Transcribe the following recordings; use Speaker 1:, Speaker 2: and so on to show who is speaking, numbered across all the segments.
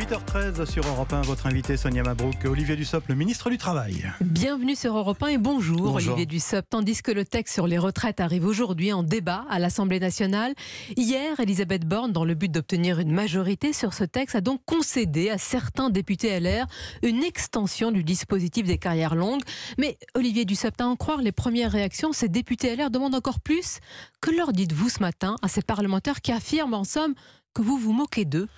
Speaker 1: 8h13 sur Europe 1, votre invité Sonia Mabrouk, Olivier Dussopt, le ministre du Travail.
Speaker 2: Bienvenue sur Europe 1 et bonjour, Olivier Dussopt. Tandis que le texte sur les retraites arrive aujourd'hui en débat à l'Assemblée nationale, hier, Elisabeth Borne, dans le but d'obtenir une majorité sur ce texte, a donc concédé à certains députés LR une extension du dispositif des carrières longues. Mais Olivier Dussopt, à en croire les premières réactions, ces députés LR demandent encore plus. Que leur dites-vous ce matin à ces parlementaires qui affirment en somme que vous
Speaker 1: vous moquez d'eux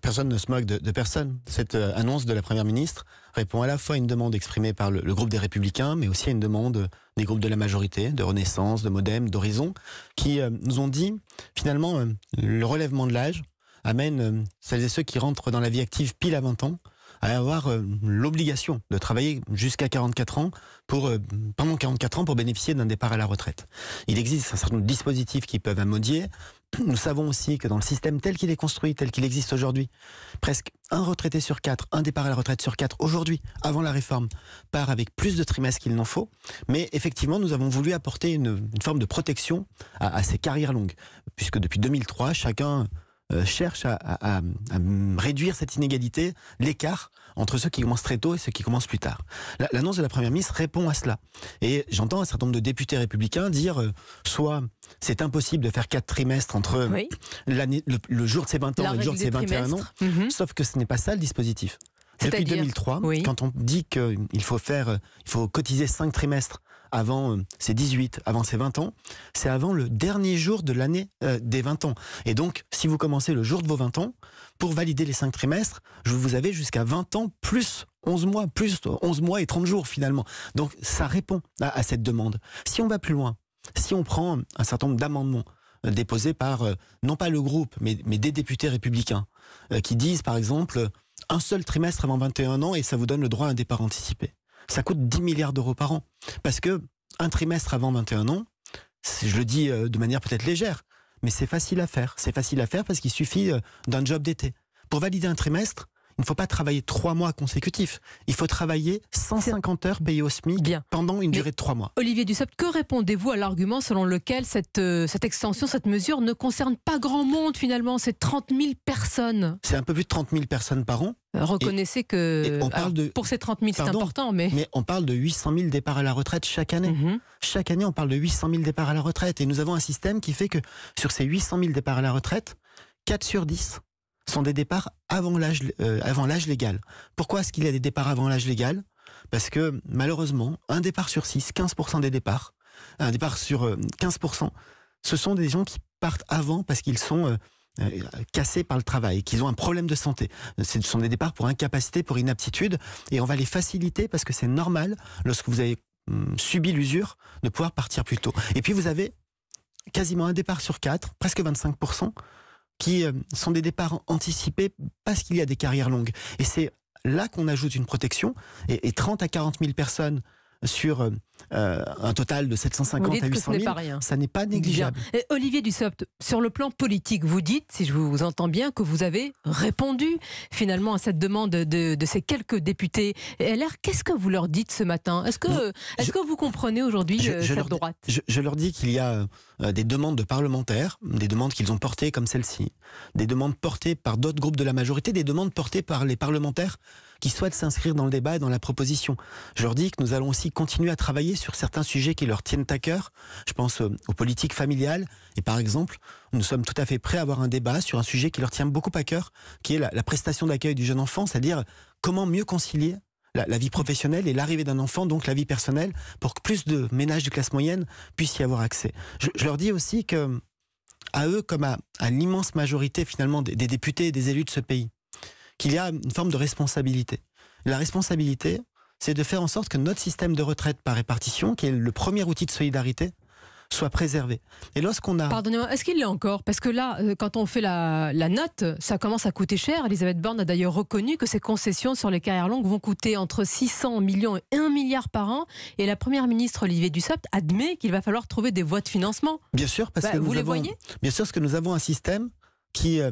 Speaker 1: Personne ne se moque de, personne. Cette euh, annonce de la Première ministre répond à la fois à une demande exprimée par le, groupe des Républicains, mais aussi à une demande des groupes de la majorité, de Renaissance, de Modem, d'Horizon, qui euh, nous ont dit, finalement, euh, le relèvement de l'âge amène celles et ceux qui rentrent dans la vie active pile à 20 ans à avoir euh, l'obligation de travailler jusqu'à 44 ans pour, euh, pendant 44 ans pour bénéficier d'un départ à la retraite. Il existe un certain nombre de dispositifs qui peuvent amodier. Nous savons aussi que dans le système tel qu'il est construit, tel qu'il existe aujourd'hui, presque un retraité sur quatre, un départ à la retraite sur quatre aujourd'hui, avant la réforme, part avec plus de trimestres qu'il n'en faut. Mais effectivement, nous avons voulu apporter une, forme de protection à ces carrières longues, puisque depuis 2003, chacun euh, cherche à, réduire cette inégalité, l'écart entre ceux qui commencent très tôt et ceux qui commencent plus tard. L'annonce de la Première ministre répond à cela. Et j'entends un certain nombre de députés républicains dire euh, soit c'est impossible de faire quatre trimestres entre le, jour de ses 20 ans et le jour de ses 21 ans, mhm. sauf que ce n'est pas ça le dispositif. Depuis 2003, quand on dit qu'il faut faire, euh, il faut cotiser cinq trimestres avant ses euh, 18, avant ses 20 ans, c'est avant le dernier jour de l'année euh, des 20 ans. Et donc, si vous commencez le jour de vos 20 ans, pour valider les 5 trimestres, vous avez jusqu'à 20 ans plus 11 mois, plus 11 mois et 30 jours finalement. Donc, ça répond à, cette demande. Si on va plus loin, si on prend un certain nombre d'amendements, euh, déposés par, non pas le groupe, mais, des députés républicains, qui disent par exemple un seul trimestre avant 21 ans et ça vous donne le droit à un départ anticipé ça coûte 10 milliards d'euros par an. Parce que un trimestre avant 21 ans, je le dis euh, de manière peut-être légère, mais c'est facile à faire. C'est facile à faire parce qu'il suffit euh, d'un job d'été. Pour valider un trimestre, il ne faut pas travailler trois mois consécutifs. Il faut travailler 150 heures payées au SMIC pendant une durée de trois mois.
Speaker 2: Olivier Dussopt, que répondez-vous à l'argument selon lequel cette, euh, extension, cette mesure ne concerne pas grand monde finalement C'est 30 000 personnes.
Speaker 1: C'est un peu plus de 30 000 personnes par an. Euh, reconnaissez
Speaker 2: que pour ces 30 000, c'est important,
Speaker 1: mais... mais on parle de 800 000 départs à la retraite chaque année. Mhm. Chaque année, on parle de 800 000 départs à la retraite. Et nous avons un système qui fait que sur ces 800 000 départs à la retraite, 4 sur 10 sont des départs avant l'âge euh, avant l'âge légal. Pourquoi est-ce qu'il y a des départs avant l'âge légal Parce que malheureusement, un départ sur 6, 15% des départs, un départ sur 15%, euh, ce sont des gens qui partent avant parce qu'ils sont euh, cassés par le travail, qu'ils ont un problème de santé. Ce sont des départs pour incapacité, pour inaptitude, et on va les faciliter parce que c'est normal, lorsque vous avez hum, subi l'usure, de pouvoir partir plus tôt. Et puis vous avez quasiment un départ sur 4, presque 25%, qui euh, sont des départs anticipés parce qu'il y a des carrières longues. Et c'est là qu'on ajoute une protection. Et, 30 à 40 000 personnes sur euh, euh, un total de 750 à 800 000, ça n'est pas négligeable.
Speaker 2: Olivier Dussopt, sur le plan politique, vous dites, si je vous entends bien, que vous avez répondu finalement à cette demande de, ces quelques députés LR. Qu'est-ce que vous leur dites ce matin Est-ce que, est que vous comprenez aujourd'hui euh, cette leur,
Speaker 1: droite je, leur dis qu'il y a des demandes de parlementaires, des demandes qu'ils ont portées comme celle-ci, des demandes portées par d'autres groupes de la majorité, des demandes portées par les parlementaires qui souhaitent s'inscrire dans le débat et dans la proposition. Je leur dis que nous allons aussi continuer à travailler sur certains sujets qui leur tiennent à cœur. Je pense euh, aux politiques familiales et par exemple, nous sommes tout à fait prêts à avoir un débat sur un sujet qui leur tient beaucoup à cœur, qui est la, prestation d'accueil du jeune enfant, c'est-à-dire comment mieux concilier la, vie professionnelle et l'arrivée d'un enfant, donc la vie personnelle, pour que plus de ménages de classe moyenne puissent y avoir accès. Je, leur dis aussi que, à eux comme à, l'immense majorité finalement des députés et des élus de ce pays, qu'il y a une forme de responsabilité. La responsabilité, c'est de faire en sorte que notre système de retraite par répartition, qui est le premier outil de solidarité, soit préservé. Et lorsqu'on a...
Speaker 2: Pardonnez-moi, est-ce qu'il l'est encore Parce que là, euh, quand on fait la, note, ça commence à coûter cher. Elisabeth Borne a d'ailleurs reconnu que ces concessions sur les carrières longues vont coûter entre 600 millions et 1 milliard par an. Et la Première ministre Olivier Dussopt admet qu'il va falloir trouver des voies de financement. Bien sûr, parce bah, que vous voyez
Speaker 1: Bien sûr, parce que nous avons un système euh,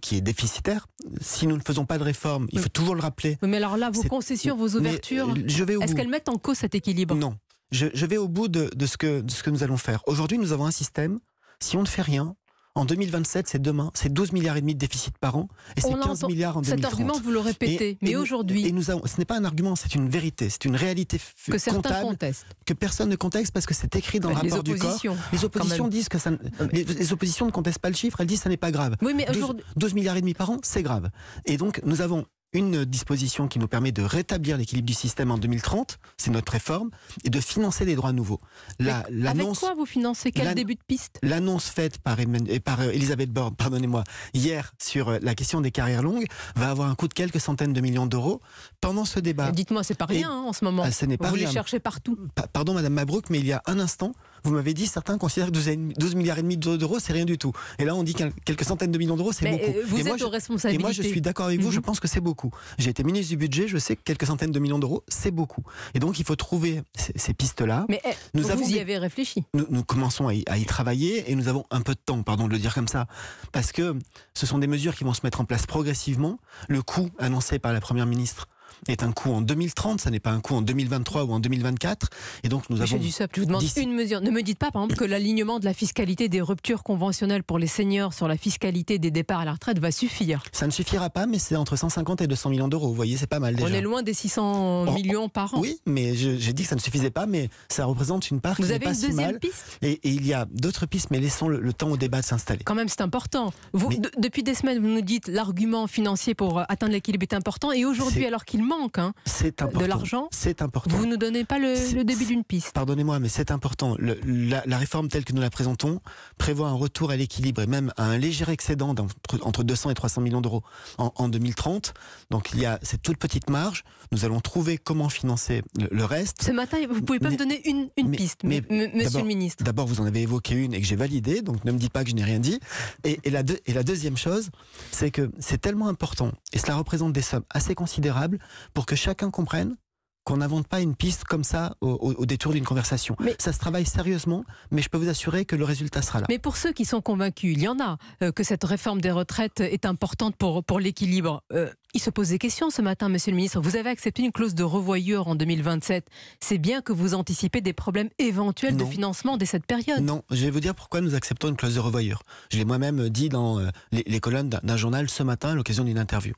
Speaker 1: qui est, déficitaire. Si nous ne faisons pas de réforme, il faut toujours le rappeler.
Speaker 2: mais alors là, vos concessions, vos ouvertures, est-ce qu'elles mettent en cause cet équilibre Non.
Speaker 1: Je, vais au bout de ce que nous allons faire. Aujourd'hui, nous avons un système. Si on ne fait rien, en 2027, c'est demain, c'est 12 milliards et demi de déficit par an, et c'est 15 milliards en 2030. Cet argument, vous le répétez, mais aujourd'hui... Et nous avons, ce n'est pas un argument, c'est une vérité, c'est une réalité que Que personne ne conteste parce que c'est écrit dans bah, le rapport du corps. Les oppositions disent que ça... Ah, les, oppositions ne contestent pas le chiffre, elles disent que ça n'est pas grave. Oui, mais aujourd'hui, 12 milliards et demi par an, c'est grave. Et donc, nous avons une disposition qui nous permet de rétablir l'équilibre du système en 2030, c'est notre réforme, et de financer des droits nouveaux. La, avec
Speaker 2: quoi vous financez Quel début de
Speaker 1: piste L'annonce faite par, par euh, Elisabeth Borne, pardonnez-moi, hier sur euh, la question des carrières longues, va avoir un coût de quelques centaines de millions d'euros pendant ce débat. Dites-moi, c'est pas rien hein, en ce moment. Ah, ce n'est pas vous les cherchez partout. Pardon, Madame Mabrouk, mais il y a un instant, vous m'avez dit, certains considèrent que 12 milliards et demi d'euros, c'est rien du tout. Et là, on dit quelques centaines de millions d'euros, c'est beaucoup. Euh, vous êtes moi, aux moi, je suis d'accord avec vous, je mhm. pense que c'est beaucoup. J'ai été ministre du budget, je sais que quelques centaines de millions d'euros, c'est beaucoup. Et donc, il faut trouver ces, pistes-là. Mais eh, vous y avez réfléchi. Nous, commençons à y, travailler et nous avons un peu de temps, pardon de le dire comme ça, parce que ce sont des mesures qui vont se mettre en place progressivement. Le coût annoncé par la Première ministre est un coût en 2030, ça n'est pas un coût en 2023 ou en 2024. Et donc nous avons. je
Speaker 2: vous demande une mesure. Ne me dites pas, par exemple, que l'alignement de la fiscalité des ruptures conventionnelles pour les seniors sur la fiscalité des départs à la retraite va
Speaker 1: suffire. Ça ne suffira pas, mais c'est entre 150 et 200 millions d'euros. Vous voyez, c'est pas mal déjà. On est
Speaker 2: loin des 600 millions
Speaker 1: par an. Oui, mais j'ai dit que ça ne suffisait pas, mais ça représente une part vous qui n'est pas si mal. Piste et, il y a d'autres pistes, mais laissons le, temps au débat de s'installer. Quand même, c'est important.
Speaker 2: Vous, depuis des semaines, vous nous dites l'argument financier pour atteindre l'équilibre est important, et aujourd'hui, alors qu'il manque hein,
Speaker 1: important. de l'argent. C'est important. Vous ne nous
Speaker 2: donnez pas le,
Speaker 1: début d'une piste. Pardonnez-moi, mais c'est important. la, réforme telle que nous la présentons prévoit un retour à l'équilibre et même à un léger excédent entre, entre 200 et 300 millions d'euros en, 2030. Donc il y a cette toute petite marge. Nous allons trouver comment financer le, reste. Ce matin,
Speaker 2: vous pouvez pas me donner une, piste, mais, monsieur le ministre.
Speaker 1: D'abord, vous en avez évoqué une et que j'ai validée, donc ne me dites pas que je n'ai rien dit. Et, et la deuxième chose, c'est que c'est tellement important et cela représente des sommes assez considérables pour que chacun comprenne qu'on n'invente pas une piste comme ça au, détour d'une conversation. ça se travaille sérieusement, mais je peux vous assurer que le résultat sera là.
Speaker 2: Mais pour ceux qui sont convaincus, il y en a, euh, que cette réforme des retraites est importante pour, pour l'équilibre. Euh, il se pose des questions ce matin, monsieur le ministre. Vous avez accepté une clause de revoyure en 2027. C'est bien que vous anticipez des problèmes éventuels de financement dès cette période.
Speaker 1: Non, je vais vous dire pourquoi nous acceptons une clause de revoyure. Je l'ai moi-même dit dans euh, les colonnes d'un journal ce matin à l'occasion d'une interview.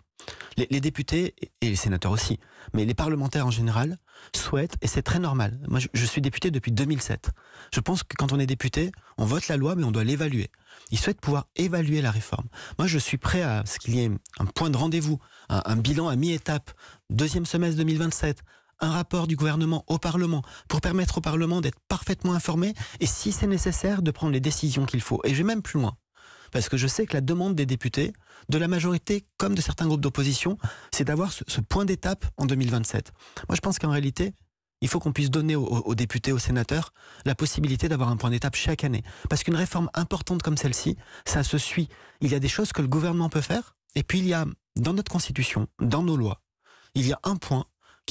Speaker 1: Les, députés et les sénateurs aussi, mais les parlementaires en général souhaitent, et c'est très normal. Moi, je, suis député depuis 2007. Je pense que quand on est député, on vote la loi, mais on doit l'évaluer. Ils souhaitent pouvoir évaluer la réforme. Moi, je suis prêt à ce qu'il y ait un point de rendez-vous, un, un bilan à mi-étape, deuxième semestre 2027, un rapport du gouvernement au Parlement pour permettre au Parlement d'être parfaitement informé et si c'est nécessaire de prendre les décisions qu'il faut. Et je vais même plus loin parce que je sais que la demande des députés, de la majorité comme de certains groupes d'opposition, c'est d'avoir ce, point d'étape en 2027. Moi, je pense qu'en réalité, il faut qu'on puisse donner aux, députés, aux sénateurs, la possibilité d'avoir un point d'étape chaque année. Parce qu'une réforme importante comme celle-ci, ça se suit. Il y a des choses que le gouvernement peut faire, et puis il y a, dans notre Constitution, dans nos lois, il y a un point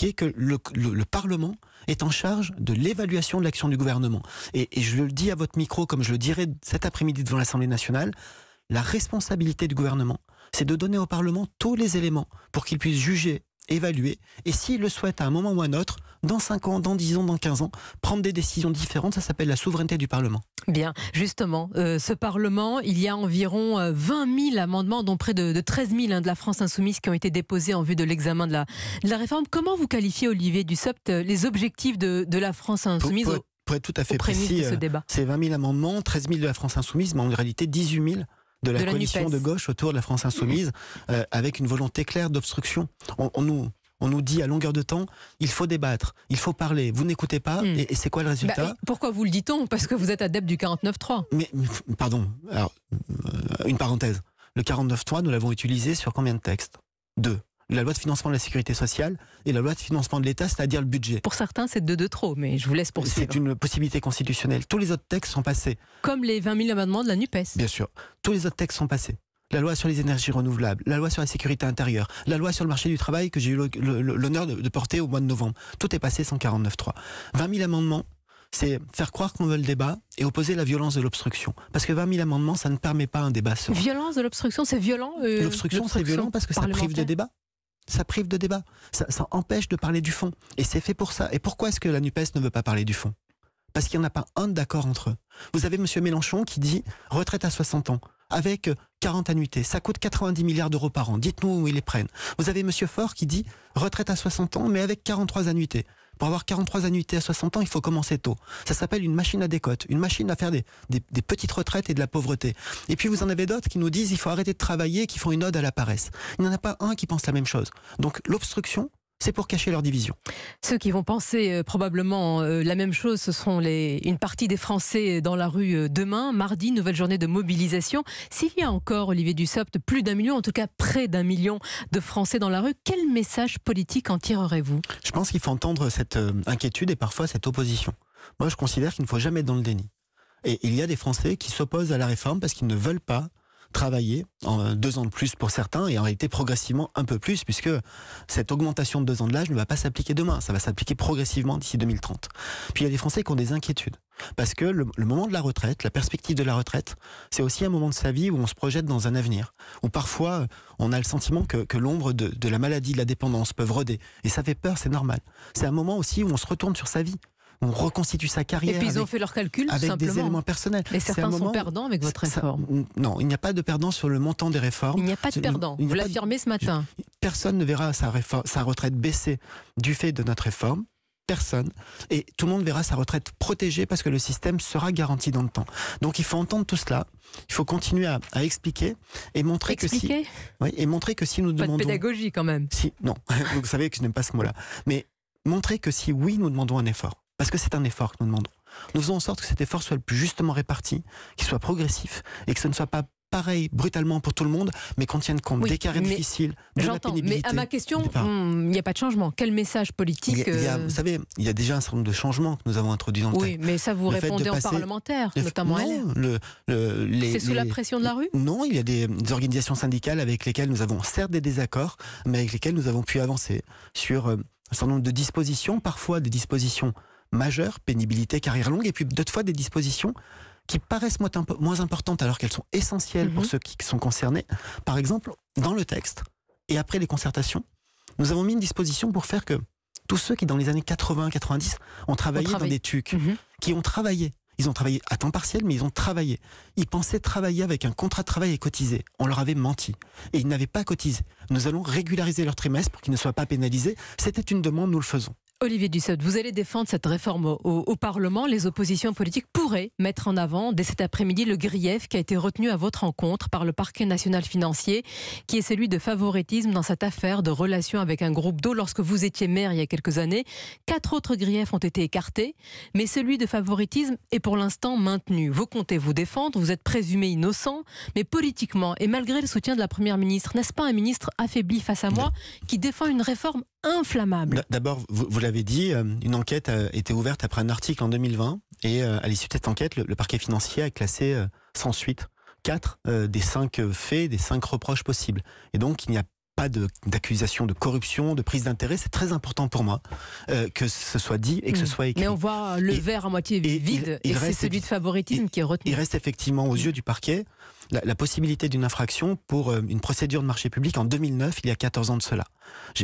Speaker 1: est que le, Parlement est en charge de l'évaluation de l'action du gouvernement. Et, et je le dis à votre micro, comme je le dirai cet après-midi devant l'Assemblée nationale, la responsabilité du gouvernement, c'est de donner au Parlement tous les éléments pour qu'il puisse juger évaluer, et s'il le souhaite à un moment ou à un autre, dans 5 ans, dans 10 ans, dans 15 ans, prendre des décisions différentes, ça s'appelle la souveraineté du Parlement.
Speaker 2: Bien, justement, euh, ce Parlement, il y a environ 20 euh, 000 amendements, dont près de, 13 000 hein, de la France insoumise qui ont été déposés en vue de l'examen de la, la réforme. Comment vous qualifiez, Olivier Dussopt, euh, les objectifs de, la France insoumise pour,
Speaker 1: pour, être tout à fait précis, ce débat. c'est 20 000 amendements, 13 000 de la France insoumise, mais en réalité 18 000 de la, coalition de gauche autour de la France insoumise, avec une volonté claire d'obstruction. on, nous, on nous dit à longueur de temps, il faut débattre, il faut parler, vous n'écoutez pas, hmm. et, c'est quoi le résultat bah,
Speaker 2: Pourquoi vous le dit-on Parce que vous êtes adepte du 49.3. Mais,
Speaker 1: pardon, alors, euh, une parenthèse. Le 49-3, nous l'avons utilisé sur combien de textes Deux la loi de financement de la sécurité sociale et la loi de financement de l'État, c'est-à-dire le budget. Pour
Speaker 2: certains, c'est deux de trop, mais je vous laisse poursuivre. C'est
Speaker 1: une possibilité constitutionnelle. Tous les autres textes sont passés.
Speaker 2: Comme les 20 000 amendements de la NUPES.
Speaker 1: Bien sûr. Tous les autres textes sont passés la loi sur les énergies renouvelables, la loi sur la sécurité intérieure, la loi sur le marché du travail que j'ai eu l'honneur de porter au mois de novembre. Tout est passé 149.3. 20 000 amendements, c'est faire croire qu'on veut le débat et opposer la violence de l'obstruction. Parce que 20 000 amendements, ça ne permet pas un débat
Speaker 2: Violence de l'obstruction, c'est violent euh, L'obstruction, c'est violent parce que ça prive de
Speaker 1: débat ça prive de débat, ça, ça, empêche de parler du fond. Et c'est fait pour ça. Et pourquoi est-ce que la NUPES ne veut pas parler du fond Parce qu'il n'y en a pas un d'accord entre eux. Vous avez M. Mélenchon qui dit retraite à 60 ans avec 40 euh, annuités. Ça coûte 90 milliards d'euros par an. Dites-nous où ils les prennent. Vous avez Monsieur Fort qui dit retraite à 60 ans, mais avec 43 annuités. Pour avoir 43 annuités à 60 ans, il faut commencer tôt. Ça s'appelle une machine à décote, une machine à faire des, petites retraites et de la pauvreté. Et puis vous en avez d'autres qui nous disent il faut arrêter de travailler, qui font une ode à la paresse. Il n'y en a pas un qui pense la même chose. Donc l'obstruction, c'est pour cacher leur division.
Speaker 2: Ceux qui vont penser euh, probablement euh, la même chose, ce sont une partie des Français euh, dans la rue demain, mardi, nouvelle journée de mobilisation. S'il y a encore, Olivier Dussopt, plus d'un million, en tout cas près d'un million de Français dans la rue, quel message politique en tirerez-vous
Speaker 1: Je pense qu'il faut entendre cette inquiétude et parfois cette opposition. Moi, je considère qu'il ne faut jamais être dans le déni. Et il y a des Français qui s'opposent à la réforme parce qu'ils ne veulent pas travailler en deux ans de plus pour certains et en réalité progressivement un peu plus puisque cette augmentation de deux ans de l'âge ne va pas s'appliquer demain, ça va s'appliquer progressivement d'ici 2030. Puis il y a des Français qui ont des inquiétudes parce que le, moment de la retraite, la perspective de la retraite, c'est aussi un moment de sa vie où on se projette dans un avenir, où parfois euh, on a le sentiment que, l'ombre de, la maladie, de la dépendance peuvent rôder et ça fait peur, c'est normal. C'est un moment aussi où on se retourne sur sa vie on reconstitue sa carrière. Et puis ils avec, ont fait leurs
Speaker 2: calculs avec des éléments personnels. Et certains sont perdants avec votre réforme.
Speaker 1: non, il n'y a pas de perdant sur le montant des réformes. Il n'y a pas de perdant. Vous l'affirmez ce matin. Personne ne verra sa, retraite baisser du fait de notre réforme personne. Et tout le monde verra sa retraite protégée parce que le système sera garanti dans le temps. Donc il faut entendre tout cela. Il faut continuer à, expliquer et montrer que si, oui, et montrer que si nous Pas demandons de pédagogie quand même. Si non, vous savez que je n'aime pas ce mot-là, mais montrer que si oui nous demandons un effort, parce que c'est un effort que nous demandons. Nous faisons en sorte que cet effort soit le plus justement réparti, qu'il soit progressif et que ce ne soit pas pareil brutalement pour tout le monde, mais qu'on tienne compte des carrés difficiles, de la pénibilité. Mais à ma question,
Speaker 2: hmm, il n'y a pas de changement. Quel message politique euh, Vous savez,
Speaker 1: il y a déjà un certain nombre de changements que nous avons introduits dans le Oui, mais ça vous répondez en parlementaire, notamment non, C'est sous la pression de la rue Non, il y a des, des, organisations syndicales avec lesquelles nous avons certes des désaccords, mais avec lesquelles nous avons pu avancer sur euh, un certain nombre de dispositions, parfois des dispositions majeure pénibilité, carrière longue, et puis d'autres fois des dispositions qui paraissent moins, moins importantes alors qu'elles sont essentielles pour mhm. ceux qui sont concernés. Par exemple, dans le texte, et après les concertations, nous avons mis une disposition pour faire que tous ceux qui, dans les années 80-90, ont travaillé dans des TUC, mhm. qui ont travaillé, ils ont travaillé à temps partiel, mais ils ont travaillé. Ils pensaient travailler avec un contrat de travail et cotiser. On leur avait menti. Et ils n'avaient pas cotisé. Nous allons régulariser leur trimestre pour qu'ils ne soient pas pénalisés. C'était une demande, nous le faisons.
Speaker 2: Olivier Dussopt, vous allez défendre cette réforme au, Parlement. Les oppositions politiques pourraient mettre en avant dès cet après-midi le grief qui a été retenu à votre encontre par le parquet national financier, qui est celui de favoritisme dans cette affaire de relation avec un groupe d'eau lorsque vous étiez maire il y a quelques années. Quatre autres griefs ont été écartés, mais celui de favoritisme est pour l'instant maintenu. Vous comptez vous défendre, vous êtes présumé innocent, mais politiquement et malgré le soutien de la Première ministre, n'est-ce pas un ministre affaibli face à moi qui défend une réforme inflammable.
Speaker 1: D'abord, vous, l'avez dit, euh, une enquête a euh, été ouverte après un article en 2020 et euh, à l'issue de cette enquête, le, parquet financier a classé sans suite quatre des cinq faits, des cinq reproches possibles. Et donc, il n'y a pas d'accusation de, corruption, de prise d'intérêt. C'est très important pour moi euh, que ce soit dit et que ce mm. soit écrit. Mais on voit
Speaker 2: le verre à moitié vide et, c'est celui de favoritisme qui
Speaker 1: est retenu. Il reste effectivement aux mm. yeux du parquet la, possibilité d'une infraction pour euh, une procédure de marché public en 2009, il y a 14 ans de cela.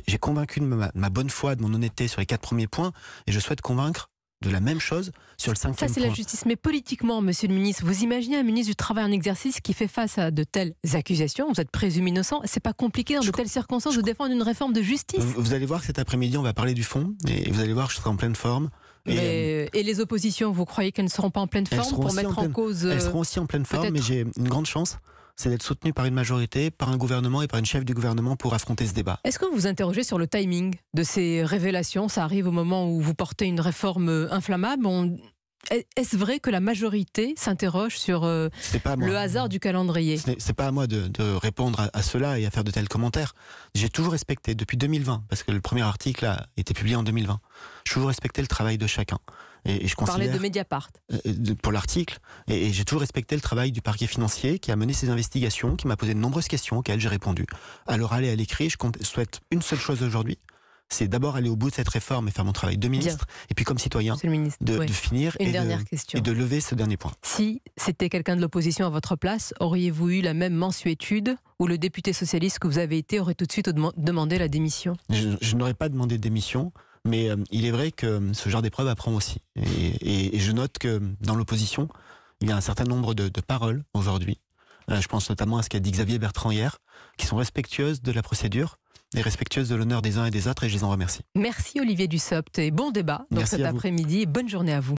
Speaker 1: J'ai convaincu de ma bonne foi, de mon honnêteté sur les quatre premiers points et je souhaite convaincre de la même chose sur le cinquième Ça, c'est la
Speaker 2: justice. Mais politiquement, monsieur le ministre, vous imaginez un ministre du Travail en exercice qui fait face à de telles accusations, vous êtes présumé innocent, c'est pas compliqué dans de telles circonstances de défendre une réforme de justice.
Speaker 1: Vous allez voir que cet après-midi, on va parler du fond, et vous allez voir, je serai en pleine forme. Euh,
Speaker 2: et, les oppositions, vous croyez qu'elles ne seront pas en pleine forme pour mettre en, cause. Elles euh, seront
Speaker 1: aussi en pleine forme, mais j'ai une grande chance c'est d'être soutenu par une majorité, par un gouvernement et par une chef du gouvernement pour affronter ce débat.
Speaker 2: Est-ce que vous vous interrogez sur le timing de ces révélations Ça arrive au moment où vous portez une réforme inflammable. Est-ce vrai que la majorité s'interroge sur euh, le hasard du calendrier Ce
Speaker 1: n'est pas à moi de, répondre à, cela et à faire de tels commentaires. J'ai toujours respecté, depuis 2020, parce que le premier article a été publié en 2020, Je toujours respecté le travail de chacun je Vous parlez de Mediapart. Euh, euh, pour l'article. Et, j'ai toujours respecté le travail du parquet financier qui a mené ces investigations, qui m'a posé de nombreuses questions auxquelles j'ai répondu. Alors allez à l'écrit, je compte, souhaite une seule chose aujourd'hui, c'est d'abord aller au bout de cette réforme et faire mon travail de ministre, et puis comme citoyen, de, finir et de, lever ce dernier point.
Speaker 2: Si c'était quelqu'un de l'opposition à votre place, auriez-vous eu la même mensuétude ou le député socialiste que vous avez été aurait tout de suite demandé la démission
Speaker 1: Je, je n'aurais pas demandé de démission, mais euh, il est vrai que euh, ce genre d'épreuve apprend aussi. Et, je note que euh, dans l'opposition, il y a un certain nombre de, paroles aujourd'hui. je pense notamment à ce qu'a dit Xavier Bertrand hier, qui sont respectueuses de la procédure et respectueuses de l'honneur des uns et des autres, et je les en remercie.
Speaker 2: Merci Olivier Dussopt, et bon débat dans cet après-midi. Bonne journée à vous.